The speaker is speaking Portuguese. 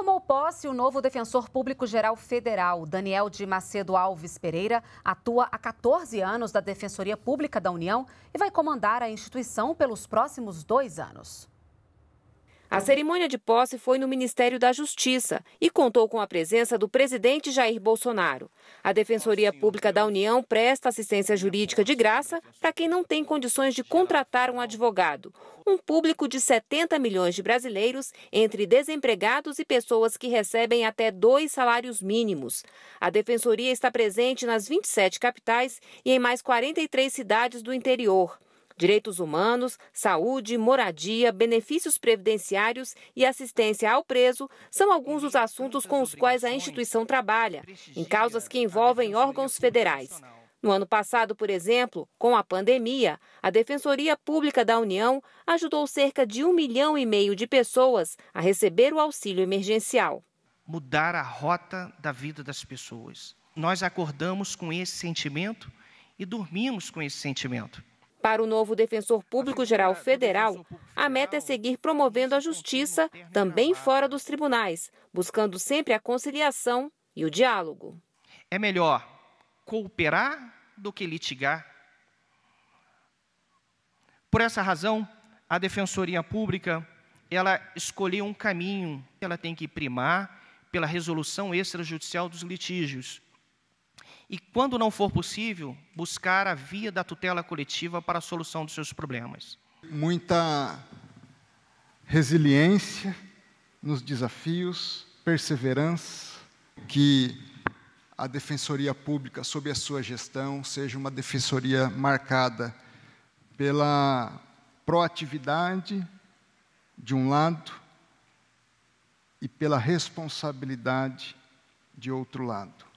Tomou posse o novo defensor público-geral federal, Daniel de Macedo Alves Pereira, atua há 14 anos da Defensoria Pública da União e vai comandar a instituição pelos próximos dois anos. A cerimônia de posse foi no Ministério da Justiça e contou com a presença do presidente Jair Bolsonaro. A Defensoria Pública da né? União presta assistência jurídica de graça para quem não tem condições de contratar um advogado. Um público de 70 milhões de brasileiros, entre desempregados e pessoas que recebem até dois salários mínimos. A Defensoria está presente nas 27 capitais e em mais 43 cidades do interior direitos humanos, saúde, moradia, benefícios previdenciários e assistência ao preso são alguns dos assuntos com os quais a instituição trabalha, em causas que envolvem órgãos federais. No ano passado, por exemplo, com a pandemia, a Defensoria Pública da União ajudou cerca de um milhão e meio de pessoas a receber o auxílio emergencial. Mudar a rota da vida das pessoas. Nós acordamos com esse sentimento e dormimos com esse sentimento. Para o novo defensor público-geral federal, a meta é seguir promovendo a justiça também fora dos tribunais, buscando sempre a conciliação e o diálogo. É melhor cooperar do que litigar. Por essa razão, a Defensoria Pública, ela escolheu um caminho, ela tem que primar pela resolução extrajudicial dos litígios, e, quando não for possível, buscar a via da tutela coletiva para a solução dos seus problemas. Muita resiliência nos desafios, perseverança, que a defensoria pública, sob a sua gestão, seja uma defensoria marcada pela proatividade, de um lado, e pela responsabilidade, de outro lado.